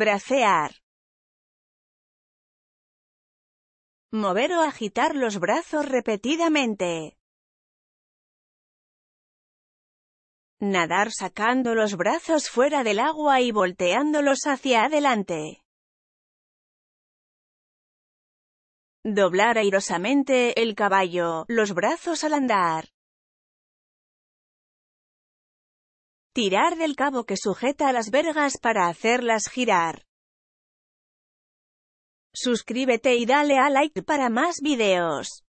Bracear. Mover o agitar los brazos repetidamente. Nadar sacando los brazos fuera del agua y volteándolos hacia adelante. Doblar airosamente el caballo, los brazos al andar. Tirar del cabo que sujeta a las vergas para hacerlas girar. Suscríbete y dale a like para más videos.